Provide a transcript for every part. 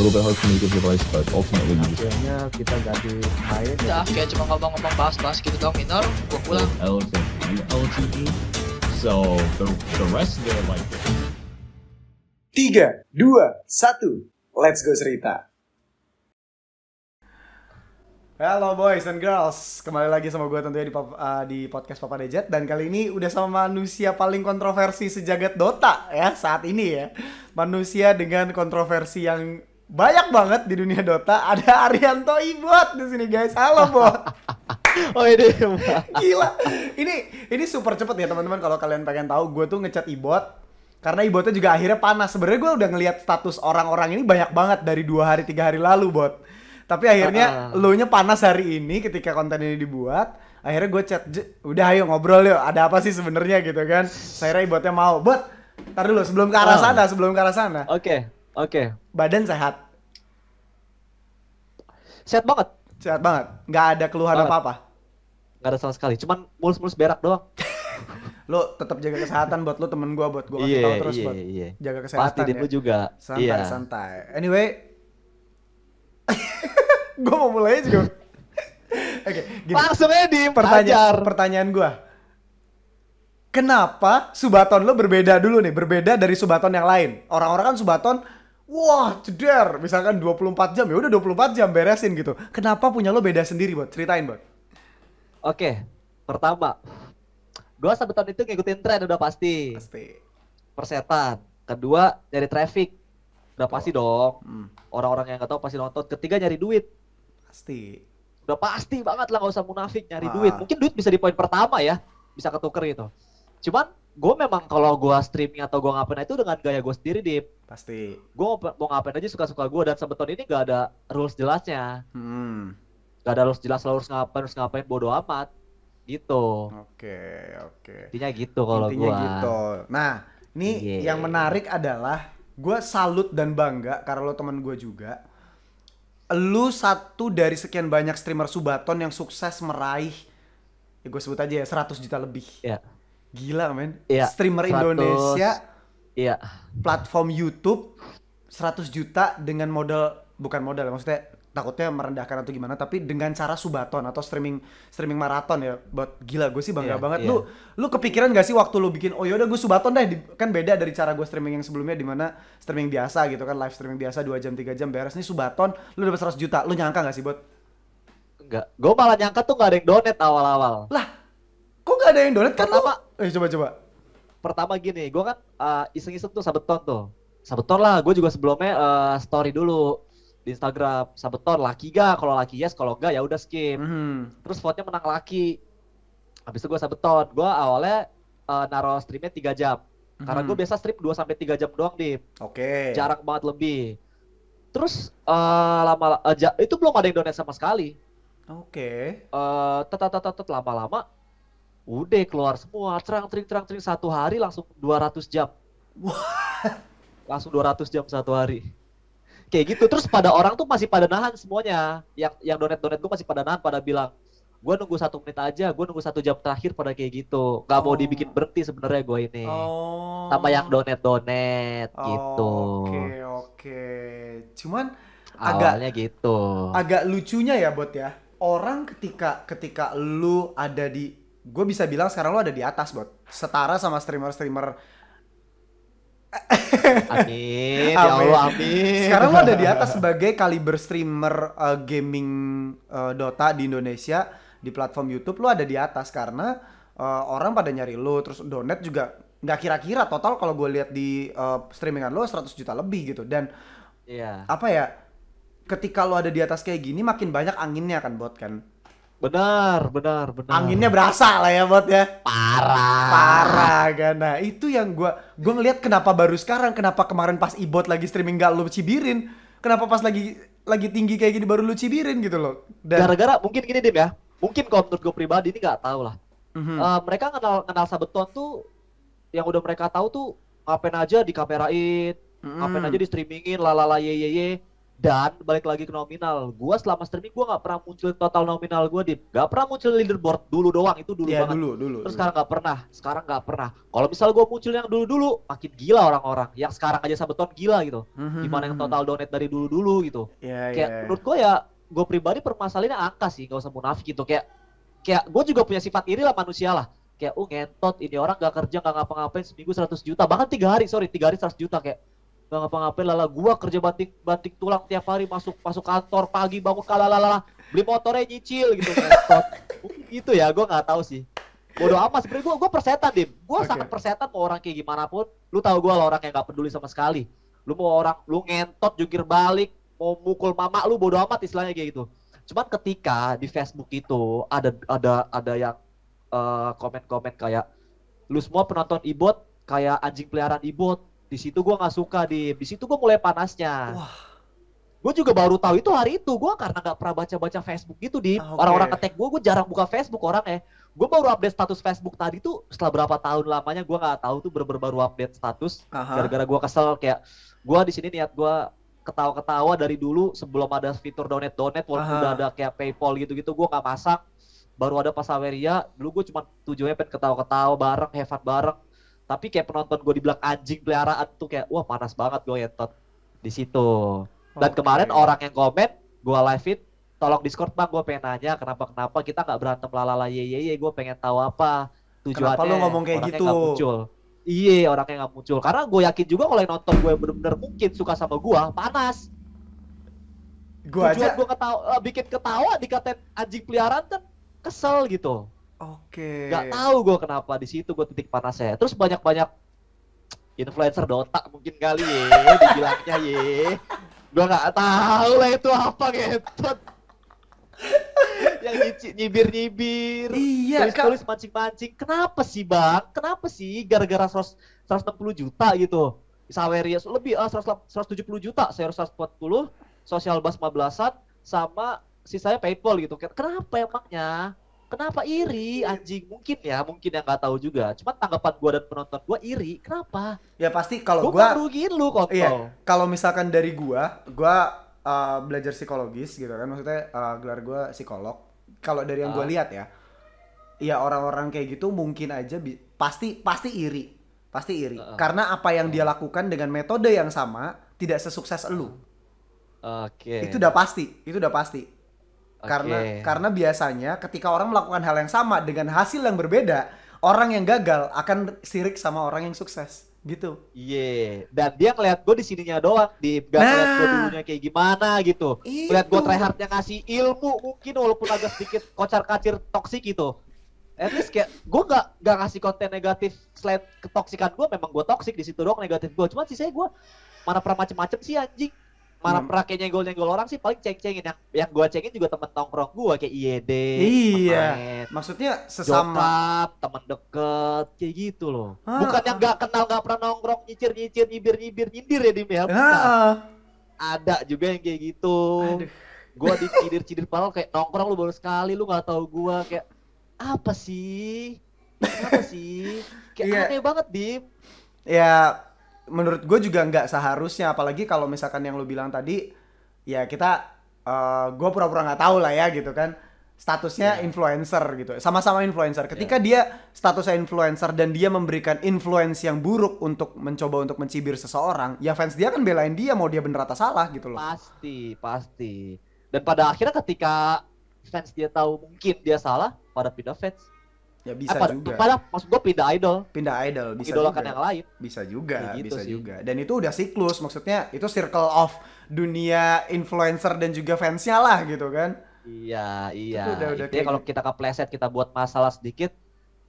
little bit hard for me to give advice, Akhirnya kita ganti main. Ya. Udah, kayak cuma ngomong-ngomong bahas-bahas gitu dong, minor, gua e. pulang. Elephant and So, the, the rest of their life. 3, 2, 1, let's go cerita. Halo boys and girls, kembali lagi sama gue tentunya di, uh, di podcast Papa Dejet dan kali ini udah sama manusia paling kontroversi sejagat Dota ya saat ini ya manusia dengan kontroversi yang banyak banget di dunia Dota ada Arianto Ibot di sini guys. Halo bot. oh ini gila. Ini ini super cepet ya teman-teman kalau kalian pengen tahu gue tuh ngechat Ibot karena Ibotnya juga akhirnya panas. Sebenarnya gue udah ngelihat status orang-orang ini banyak banget dari dua hari tiga hari lalu bot. Tapi akhirnya uh ah, -uh. Ah. lo nya panas hari ini ketika konten ini dibuat. Akhirnya gue chat, udah ayo ngobrol yuk, ada apa sih sebenarnya gitu kan. Saya Ibotnya mau, bot, tar dulu sebelum ke arah ah. sana, sebelum ke arah sana. Oke. Okay Oke. Okay. Badan sehat. Sehat banget. Sehat banget. Nggak ada keluhan banget. apa-apa. Gak ada sama sekali. Cuman mulus-mulus berak doang. lo tetap jaga kesehatan buat lo temen gue buat gue kasih yeah, terus yeah, buat yeah. jaga kesehatan Pasti ya. lu juga. Santai yeah. santai. Anyway, gue mau mulai juga. Oke, okay, langsung aja di pertanyaan pertanyaan gue. Kenapa Subaton lo berbeda dulu nih, berbeda dari Subaton yang lain? Orang-orang kan Subaton Wah, ceder. Misalkan 24 jam ya udah 24 jam beresin gitu. Kenapa punya lo beda sendiri, buat Ceritain, buat. Oke. Pertama, gua satu tahun itu ngikutin tren udah pasti. Pasti. Persetan. Kedua, dari traffic. Udah Betul. pasti dong. orang hmm. Orang-orang yang nggak tahu pasti nonton. Ketiga, nyari duit. Pasti. Udah pasti banget lah nggak usah munafik nyari ah. duit. Mungkin duit bisa di poin pertama ya. Bisa ketuker gitu. Cuman gue memang kalau gue streaming atau gue ngapain itu dengan gaya gue sendiri, Dip Pasti. Gue mau ngapain aja suka-suka gue dan sebetulnya ini gak ada rules jelasnya. Hmm. Gak ada rules jelas lo harus ngapain harus ngapain bodo amat. Gitu. Oke oke. Okay. Intinya gitu kalau gue. gitu. Nah ini yeah. yang menarik adalah gue salut dan bangga karena lo teman gue juga. Lu satu dari sekian banyak streamer Subaton yang sukses meraih ya gue sebut aja ya 100 juta lebih. Iya. Yeah. Gila men. Yeah. Streamer 100... Indonesia Iya. Platform YouTube 100 juta dengan modal bukan modal maksudnya takutnya merendahkan atau gimana tapi dengan cara subaton atau streaming streaming maraton ya buat gila gue sih bangga yeah, banget yeah. lu lu kepikiran gak sih waktu lu bikin oh yaudah gue subaton deh kan beda dari cara gue streaming yang sebelumnya di mana streaming biasa gitu kan live streaming biasa dua jam tiga jam beres nih subaton lu dapat 100 juta lu nyangka gak sih buat Enggak, gue malah nyangka tuh gak ada yang donate awal-awal lah kok gak ada yang donate kan lu... lu... eh coba-coba pertama gini gue kan uh, iseng-iseng tuh sabeton tuh sabeton lah gue juga sebelumnya uh, story dulu di Instagram sabeton laki ga kalau laki yes kalau enggak ya udah skip mm -hmm. terus vote-nya menang laki habis itu gue sabeton gue awalnya uh, naro streamnya tiga jam mm -hmm. karena gue biasa strip 2 sampai tiga jam doang deh. oke okay. jarang banget lebih terus uh, lama uh, itu belum ada yang donate sama sekali oke okay. uh, tetap lama-lama Udah keluar semua, terang tring terang tring satu hari langsung 200 jam. langsung 200 jam satu hari. Kayak gitu. Terus pada orang tuh masih pada nahan semuanya. Yang yang donet-donet gue masih pada nahan pada bilang, gue nunggu satu menit aja, gue nunggu satu jam terakhir pada kayak gitu. Gak mau oh. dibikin berhenti sebenarnya gue ini. Oh. Sama yang donet donet gitu. Oke oke. Cuman awalnya agak, gitu. Agak lucunya ya buat ya. Orang ketika ketika lu ada di gue bisa bilang sekarang lo ada di atas bot setara sama streamer-streamer amin, amin, ya Allah, amin. Sekarang lo ada di atas sebagai kaliber streamer uh, gaming uh, Dota di Indonesia di platform YouTube lo ada di atas karena uh, orang pada nyari lo terus donet juga nggak kira-kira total kalau gue lihat di uh, streamingan lo 100 juta lebih gitu dan yeah. apa ya ketika lo ada di atas kayak gini makin banyak anginnya kan bot kan Benar, benar, benar. Anginnya berasa lah ya buat ya. Parah. Parah kan. Nah, itu yang gua gua ngelihat kenapa baru sekarang, kenapa kemarin pas Ibot lagi streaming gak lu cibirin, kenapa pas lagi lagi tinggi kayak gini baru lu cibirin gitu loh. Gara-gara mungkin gini deh ya. Mungkin kalau menurut gue pribadi ini gak tau lah. Mm-hmm. Uh, mereka kenal kenal Sabeton tuh yang udah mereka tahu tuh ngapain aja di kamerain, mm-hmm. ngapain mhm. aja di streamingin, lalala ye ye ye dan balik lagi ke nominal, gue selama streaming gue nggak pernah muncul total nominal gue di, nggak pernah muncul leaderboard dulu doang itu dulu ya, banget. Dulu, dulu, Terus dulu. sekarang nggak pernah, sekarang nggak pernah. Kalau misal gue muncul yang dulu dulu, makin gila orang-orang. Yang sekarang aja sabeton gila gitu. Mm-hmm. Gimana yang total donate dari dulu dulu gitu. Yeah, kayak yeah. Iya. menurut gue ya, gue pribadi permasalahannya angka sih, gak usah munafik gitu. Kayak kayak gue juga punya sifat iri lah manusia lah kayak oh ngentot ini orang gak kerja gak ngapa-ngapain seminggu 100 juta bahkan tiga hari sorry tiga hari 100 juta kayak gak ngapa-ngapain lala gua kerja batik batik tulang tiap hari masuk masuk kantor pagi bangun kalah lala beli motornya nyicil gitu itu ya gua nggak tahu sih bodo amat sebenernya gue gua persetan dim gue okay. sangat persetan mau orang kayak gimana pun lu tahu gue lah orang yang gak peduli sama sekali lu mau orang lu ngentot jungkir balik mau mukul mama lu bodo amat istilahnya kayak gitu cuman ketika di Facebook itu ada ada ada yang eh, komen-komen uh, komen -komen kayak lu semua penonton ibot kayak anjing peliharaan ibot di situ gue nggak suka di. Di situ gue mulai panasnya. Gue juga baru tahu itu hari itu. Gue karena nggak pernah baca-baca Facebook gitu di ah, okay. orang-orang ketek gue. Gue jarang buka Facebook orang eh ya. Gue baru update status Facebook tadi tuh setelah berapa tahun lamanya gue nggak tahu tuh berber baru update status. Gara-gara gue kesel kayak gue di sini niat gue ketawa-ketawa dari dulu sebelum ada fitur donate donate walaupun udah ada kayak PayPal gitu-gitu gue nggak masak baru ada Pasaweria dulu gue cuma tujuannya pengen ketawa-ketawa bareng hebat bareng tapi kayak penonton gue dibilang anjing peliharaan tuh kayak wah panas banget gue ngentot di situ dan okay. kemarin orang yang komen gue live it tolong discord bang gue pengen nanya kenapa kenapa kita nggak berantem lalala ye ye ye gue pengen tahu apa tujuannya kenapa lu ngomong kayak orangnya gitu gak muncul Iye orangnya nggak muncul karena gue yakin juga kalau yang nonton gue bener-bener mungkin suka sama gue panas gue aja gue ketawa eh, bikin ketawa dikatain anjing peliharaan kan kesel gitu Oke. Okay. Gak tau gue kenapa di situ gue titik panasnya. Terus banyak-banyak influencer Dota mungkin kali ya, dibilangnya ye. Gue gak tahu lah itu apa ngetot. yang nyibir-nyibir, iya, tulis-tulis mancing-mancing. Kenapa sih bang? Kenapa sih gara-gara 100, 160 juta gitu? Saweria lebih ah, tujuh puluh juta, saya puluh. sosial bas 15-an, sama sisanya paypal gitu. Kenapa emangnya? Kenapa iri anjing? Mungkin ya, mungkin yang nggak tahu juga. Cuma tanggapan gue dan penonton gue iri. Kenapa? Ya pasti kalau gue gua rugiin lu kok. Iya. Kalau misalkan dari gue, gue uh, belajar psikologis gitu kan. Maksudnya uh, gelar gue psikolog. Kalau dari yang uh. gua ah. lihat ya, ya orang-orang kayak gitu mungkin aja pasti pasti iri. Pasti iri. Uh. Karena apa yang uh. dia ah. lakukan dengan metode yang sama tidak sesukses lu. Oke. Okay. Itu udah pasti, itu udah pasti karena karena biasanya ketika orang melakukan hal yang sama dengan hasil yang berbeda, orang yang gagal akan sirik sama orang yang sukses gitu. Iya. Yeah. Dan dia ngeliat gue di sininya doang, di gak nah, ngeliat gue dulunya kayak gimana gitu. Ngeliat gue tryhardnya ngasih ilmu mungkin walaupun agak sedikit kocar kacir toksik gitu. At least kayak gue gak gak ngasih konten negatif selain ketoksikan gue memang gue toksik di situ doang negatif gue. cuma sih saya gue mana pernah macem-macem sih anjing malah hmm. perakainya gol nyenggol gol orang sih paling ceng-cengin yang yang gua cengin juga temen tongkrong gua kayak IED iya maksudnya sesama jokap, temen deket kayak gitu loh ah, bukan yang gak kenal gak pernah nongkrong nyicir nyicir nyibir nyibir nyindir ya di mel ya? ah. ada juga yang kayak gitu Aduh. gua dicidir-cidir padahal kayak nongkrong lu baru sekali lu gak tahu gua kayak apa sih apa sih kayak yeah. aneh banget dim ya menurut gue juga nggak seharusnya apalagi kalau misalkan yang lo bilang tadi ya kita uh, eh, gue pura-pura nggak tahu lah ya gitu kan statusnya yeah. influencer gitu sama-sama influencer ketika yeah. dia statusnya influencer dan dia memberikan influence yang buruk untuk mencoba untuk mencibir seseorang ya fans dia kan belain dia mau dia bener atau salah gitu loh pasti pasti dan pada akhirnya ketika fans dia tahu mungkin dia salah pada pindah fans Ya bisa apa, juga. Pada maksud gue pindah idol. Pindah idol bisa idol kan yang lain. Bisa juga, ya gitu bisa sih. juga. Dan itu udah siklus maksudnya itu circle of dunia influencer dan juga fansnya lah gitu kan. Iya, iya. jadi kayak... kalau gitu. kita kepleset kita buat masalah sedikit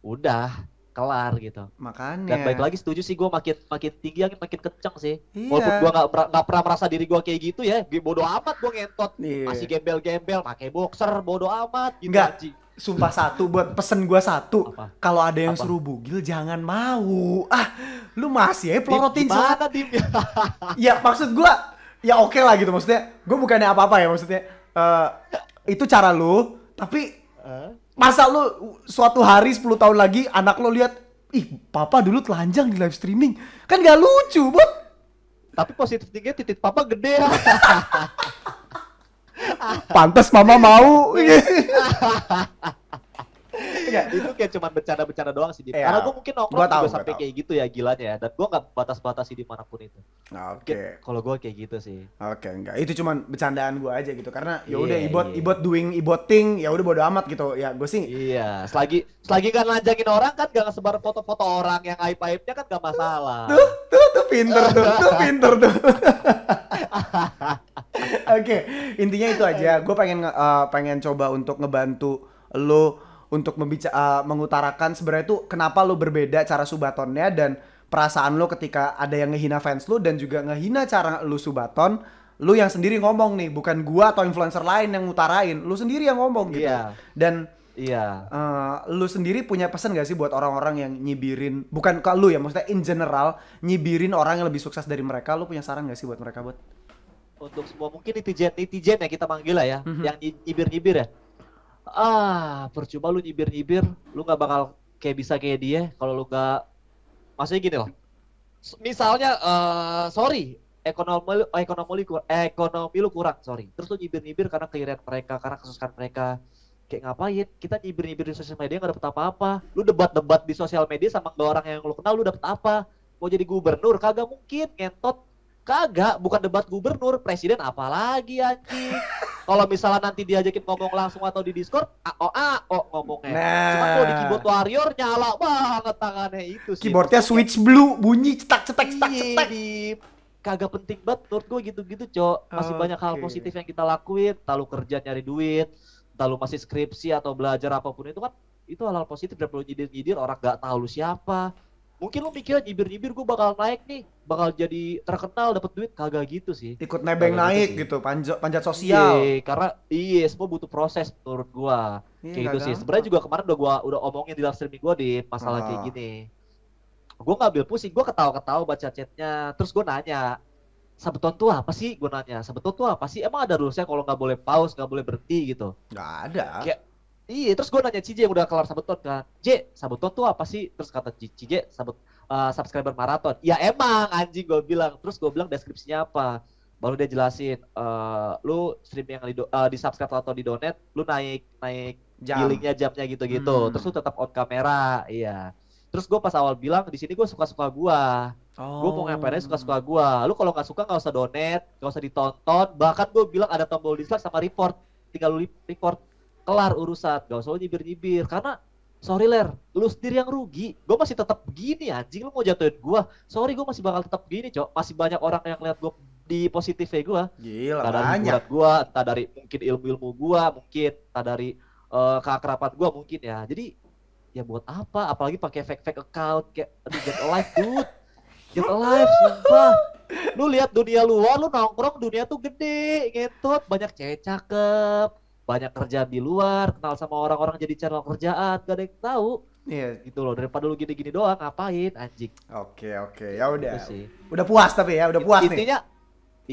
udah kelar gitu. Makanya. Dan baik lagi setuju sih gue makin makin tinggi makin kencang sih. Iya. Walaupun gue gak, gak, pernah merasa diri gue kayak gitu ya. bodoh amat gue ngentot. Iya. Masih gembel-gembel pakai boxer bodoh amat gitu. Enggak sumpah satu buat pesen gua satu. Kalau ada yang Apa? suruh bugil jangan mau. Ah, lu masih ya pelorotin tim. ya maksud gua ya oke okay lah gitu maksudnya. Gua bukannya apa-apa ya maksudnya. Uh, itu cara lu, tapi masa lu suatu hari 10 tahun lagi anak lu lihat ih papa dulu telanjang di live streaming kan gak lucu bud tapi positif tiga titik papa gede ya Pantas mama mau. ya itu kayak cuma bercanda-bercanda doang sih. Ya. Karena gue mungkin nongkrong gua tahu, juga sampai kayak gitu ya gilanya ya. Dan gue nggak batas-batasi dimanapun itu. Oke. Okay. Kalau gue kayak gitu sih. Oke, okay, enggak. Itu cuma bercandaan gue aja gitu. Karena ya iya, udah yeah, ibot yeah. ibot doing ya udah bodo amat gitu. Ya gue sih. Iya. Yeah. Selagi selagi kan lanjangin orang kan gak sebar foto-foto orang yang aib aibnya kan gak masalah. Tuh tuh tuh pinter tuh tuh pinter tuh. okay. intinya itu aja. Gue pengen uh, pengen coba untuk ngebantu lo untuk membica uh, mengutarakan sebenarnya tuh kenapa lo berbeda cara subatonnya dan perasaan lo ketika ada yang ngehina fans lo dan juga ngehina cara lo subaton Lo yang sendiri ngomong nih bukan gua atau influencer lain yang ngutarain Lo sendiri yang ngomong gitu yeah. dan Iya. Uh, eh, lu sendiri punya pesan gak sih buat orang-orang yang nyibirin, bukan ke lu ya, maksudnya in general nyibirin orang yang lebih sukses dari mereka, lu punya saran gak sih buat mereka buat? untuk semua mungkin netizen netizen ya kita manggil lah ya, mm-hmm. yang nyibir-nyibir ya. Ah, percuma lu nyibir-nyibir, lu nggak bakal kayak bisa kayak dia kalau lu nggak maksudnya gini loh. Misalnya uh, sorry, ekonomi ekonomi lu, ekonomi lu kurang, sorry. Terus lu nyibir-nyibir karena keirian mereka, karena kesusahan mereka. Kayak ngapain? Kita nyibir-nyibir di sosial media nggak dapet apa-apa. Lu debat-debat di sosial media sama orang yang lu kenal, lu dapet apa? Mau jadi gubernur? Kagak mungkin, ngentot Kagak, bukan debat gubernur, presiden apalagi anjing. kalau misalnya nanti diajakin ngomong langsung atau di Discord, AO AO ngomongnya. Nah. Cuma kalau di keyboard warrior nyala banget tangannya itu sih. Keyboardnya switch blue, bunyi cetak cetak cetak iya, cetak. Di... Kagak penting banget menurut gue gitu-gitu, Cok. Masih okay. banyak hal positif yang kita lakuin, lalu kerja nyari duit, lalu masih skripsi atau belajar apapun itu kan itu hal-hal positif dan perlu nyidir-nyidir orang gak tahu lu siapa mungkin lo mikir nyibir-nyibir gue bakal naik nih bakal jadi terkenal dapat duit kagak gitu sih ikut nebeng kagak gitu naik gitu, gitu panjat panjat iya, sosial iya karena iya semua butuh proses menurut gue iya, kayak gitu sih sebenarnya juga kemarin udah gue udah omongin di live streaming gue di masalah oh. kayak ah. gini gua ngambil pusing gue ketawa-ketawa baca chatnya terus gue nanya Sabeton tuh apa sih? Gue nanya. Sabeton tuh apa sih? Emang ada rulesnya kalau nggak boleh pause, nggak boleh berhenti gitu? Nggak ada. Kayak, Iya, terus gue nanya Cije yang udah kelar sabeton kan. J, sabeton tuh apa sih? Terus kata Cije, sabet, uh, eh, subscriber maraton. Ya emang anjing gue bilang. Terus gue bilang deskripsinya apa? Baru dia jelasin, uh, lu stream yang di, uh, di subscribe atau di donet lu naik naik Jam. jamnya gitu-gitu. Hmm. Terus lu tetap on kamera, iya. Terus gue pas awal bilang di sini gue suka-suka gue. Oh. Gue mau ngapain aja suka-suka oh. gue. Lu kalau nggak suka nggak usah donet nggak usah ditonton. Bahkan gue bilang ada tombol dislike sama report, tinggal lu report kelar urusan gak usah nyibir nyibir karena sorry ler lu sendiri yang rugi gue masih tetap begini anjing lu mau jatuhin gue sorry gue masih bakal tetap gini cok masih banyak orang yang lihat gue di positifnya gue Gila, entah dari banyak. gue entah dari mungkin ilmu-ilmu gue mungkin entah dari uh, eh, keakraban gue mungkin ya jadi ya buat apa apalagi pakai fake fake account kayak aduh get alive dude get alive sumpah lu lihat dunia luar lu nongkrong dunia tuh gede ngetot banyak cewek cakep banyak kerja di luar, kenal sama orang-orang jadi channel kerjaan, gak ada yang tahu. Iya. Yeah. Gitu loh, daripada lu gini-gini doang ngapain anjing. Oke, okay, oke. Okay. Ya gitu udah. Gitu udah puas tapi ya, udah puas intinya, nih.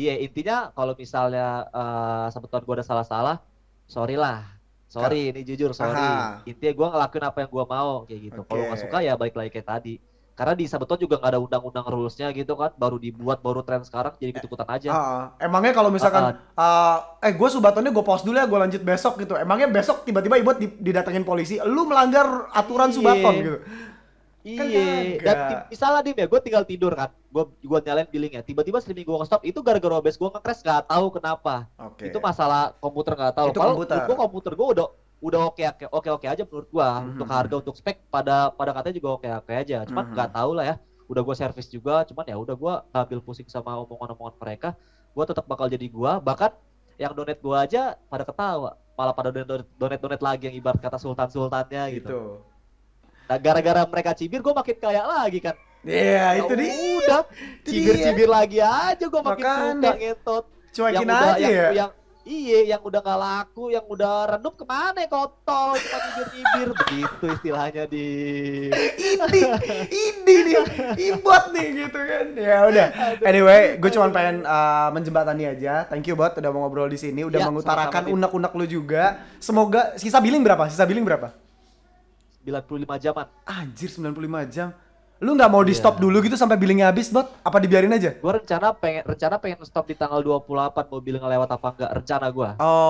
Iya, intinya kalau misalnya uh, eh, sebetulan gue ada salah-salah, sorry lah. Sorry, Kar ini jujur sorry. Aha. Intinya gue ngelakuin apa yang gue mau kayak gitu. Okay. Kalau gak suka ya balik lagi kayak tadi karena di sabaton juga nggak ada undang-undang rulesnya gitu kan baru dibuat baru tren sekarang jadi ikut-ikutan aja uh, uh, emangnya kalau misalkan uh, uh, eh gue subatonnya gue pause dulu ya gue lanjut besok gitu emangnya besok tiba-tiba ibuat didatengin polisi lu melanggar aturan iye, subaton gitu kan Iya, dan misalnya dim ya, gue tinggal tidur kan, gue gue nyalain billingnya. tiba-tiba streaming gue nge-stop, itu gara-gara OBS gue nge-crash, gak tahu kenapa. Okay. Itu masalah komputer gak tahu. Kalau gue komputer gue udah udah oke okay, oke okay, oke okay aja menurut gua mm -hmm. untuk hmm, hmm. harga untuk spek pada pada katanya juga oke okay, oke okay aja hmm, cuman nggak mm -hmm. tahu lah ya udah gua servis juga cuman ya udah gua ambil pusing sama omongan-omongan mereka gua tetap bakal jadi gua bahkan yang donate gua aja pada ketawa malah pada donate donate, donate lagi yang ibarat kata sultan sultannya gitu, gitu. Nah, gara-gara mereka cibir gua makin kaya lagi kan Iya, yeah, itu dia. Udah, cibir-cibir lagi aja gua makin kaya ngetot. Cuekin yang udah, aja ya. yang Iya, yang udah gak laku, yang udah redup kemana ya? kotor, cuma bibir-bibir. Begitu istilahnya di... ini, ini nih, imbot nih gitu kan. Ya udah, anyway, gue cuma pengen uh, menjembatani aja. Thank you, buat udah mau ngobrol di sini, udah ya, mengutarakan unek-unek lu juga. Semoga, sisa billing berapa? Sisa billing berapa? 95 jaman. Anjir, 95 jam. Lu nggak mau di iya. stop yeah. dulu gitu sampai billingnya habis, Bot? Apa dibiarin aja? Gua rencana pengen rencana pengen stop di tanggal 28 mau billing lewat apa enggak rencana gua.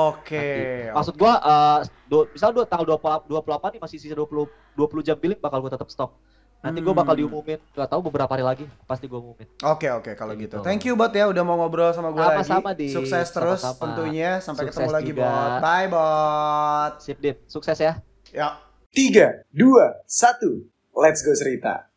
Oke. Okay, Maksud okay. gua uh, do, misal dua tanggal 28 28 nih masih sisa 20 20 jam billing bakal gua tetap stop. Nanti gue bakal hmm. diumumin, gak tahu beberapa hari lagi pasti gue umumin. Oke okay, oke okay, kalau gitu. gitu. Thank you bot ya udah mau ngobrol sama gue lagi. Sama di. Sukses terus sama -sama. tentunya sampai Sukses ketemu juga. lagi bot. Bye bot. Sip dip. Sukses ya. Ya. Tiga, dua, satu. Let's go cerita.